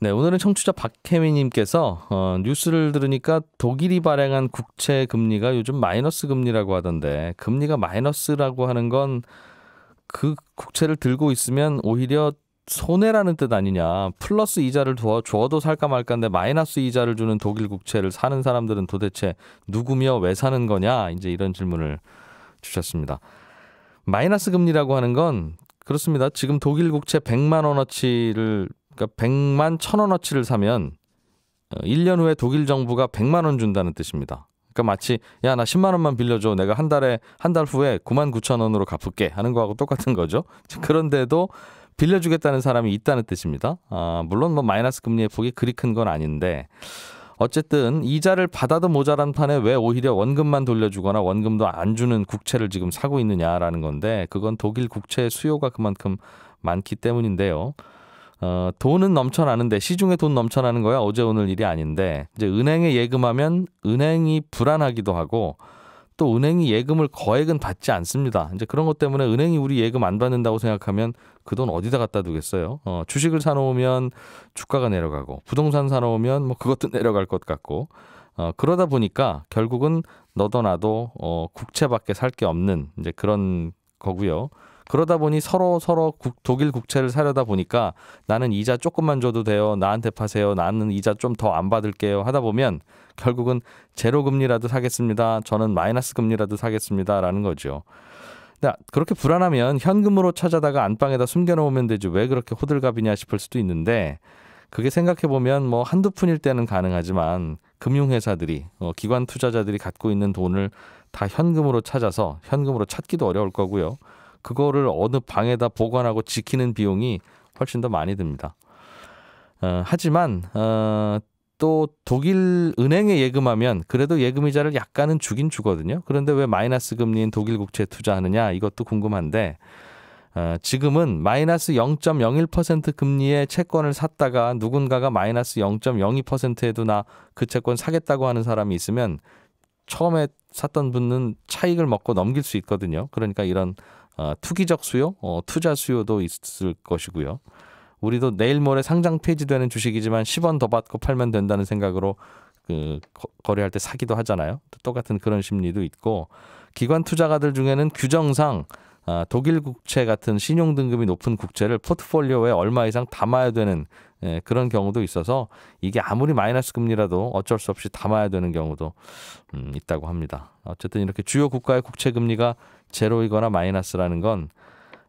네, 오늘은 청취자 박혜미님께서 어, 뉴스를 들으니까 독일이 발행한 국채 금리가 요즘 마이너스 금리라고 하던데 금리가 마이너스라고 하는 건 그 국채를 들고 있으면 오히려 손해라는 뜻 아니냐. 플러스 이자를 도와 줘도 살까 말까인데 마이너스 이자를 주는 독일 국채를 사는 사람들은 도대체 누구며 왜 사는 거냐? 이제 이런 질문을 주셨습니다. 마이너스 금리라고 하는 건 그렇습니다. 지금 독일 국채 100만 원어치를 그러니까 100만 천원어치를 사면 1년 어, 후에 독일 정부가 100만 원 준다는 뜻입니다. 그러니까 마치 야 나 10만 원만 빌려줘 내가 한 달에 한 달 후에 9만 9천 원으로 갚을게 하는 거하고 똑같은 거죠. 그런데도 빌려주겠다는 사람이 있다는 뜻입니다. 아, 물론 뭐 마이너스 금리의 폭이 그리 큰 건 아닌데 어쨌든 이자를 받아도 모자란 판에 왜 오히려 원금만 돌려주거나 원금도 안 주는 국채를 지금 사고 있느냐라는 건데 그건 독일 국채 의 수요가 그만큼 많기 때문인데요. 어, 돈은 넘쳐나는데 시중에 돈 넘쳐나는 거야 어제 오늘 일이 아닌데 이제 은행에 예금하면 은행이 불안하기도 하고 또 은행이 예금을 거액은 받지 않습니다. 이제 그런 것 때문에 은행이 우리 예금 안 받는다고 생각하면 그 돈 어디다 갖다 두겠어요? 어, 주식을 사놓으면 주가가 내려가고 부동산 사놓으면 뭐 그것도 내려갈 것 같고 어, 그러다 보니까 결국은 너도 나도 어, 국채밖에 살 게 없는 이제 그런 거고요. 그러다 보니 서로 서로 국, 독일 국채를 사려다 보니까 나는 이자 조금만 줘도 돼요. 나한테 파세요. 나는 이자 좀 더 안 받을게요. 하다 보면 결국은 제로 금리라도 사겠습니다. 저는 마이너스 금리라도 사겠습니다라는 거죠. 그렇게 불안하면 현금으로 찾아다가 안방에다 숨겨놓으면 되지 왜 그렇게 호들갑이냐 싶을 수도 있는데 그게 생각해보면 뭐 한두 푼일 때는 가능하지만 금융회사들이 어, 기관 투자자들이 갖고 있는 돈을 다 현금으로 찾아서 현금으로 찾기도 어려울 거고요. 그거를 어느 방에다 보관하고 지키는 비용이 훨씬 더 많이 듭니다. 어, 하지만 어, 또 독일 은행에 예금하면 그래도 예금 이자를 약간은 주긴 주거든요. 그런데 왜 마이너스 금리인 독일 국채 투자하느냐 이것도 궁금한데 어, 지금은 마이너스 0.01% 금리의 채권을 샀다가 누군가가 마이너스 0.02%에도 나 그 채권 사겠다고 하는 사람이 있으면 처음에 샀던 분은 차익을 먹고 넘길 수 있거든요. 그러니까 이런 어, 투기적 수요, 어, 투자 수요도 있을 것이고요. 우리도 내일 모레 상장 폐지되는 주식이지만 10원 더 받고 팔면 된다는 생각으로 그 거래할 때 사기도 하잖아요. 똑같은 그런 심리도 있고 기관 투자가들 중에는 규정상 아, 독일 국채 같은 신용 등급이 높은 국채를 포트폴리오에 얼마 이상 담아야 되는 예, 그런 경우도 있어서 이게 아무리 마이너스 금리라도 어쩔 수 없이 담아야 되는 경우도 음, 있다고 합니다. 어쨌든 이렇게 주요 국가의 국채 금리가 제로이거나 마이너스라는 건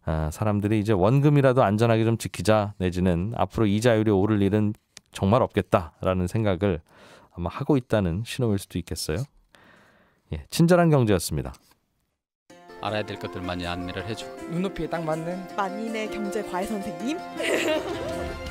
아, 사람들이 이제 원금이라도 안전하게 좀 지키자 내지는 앞으로 이자율이 오를 일은 정말 없겠다라는 생각을 아마 하고 있다는 신호일 수도 있겠어요. 예, 친절한 경제였습니다. 알아야 될 것들 많이 안내를 해줘 눈높이에 딱 맞는 만인의 경제 과외 선생님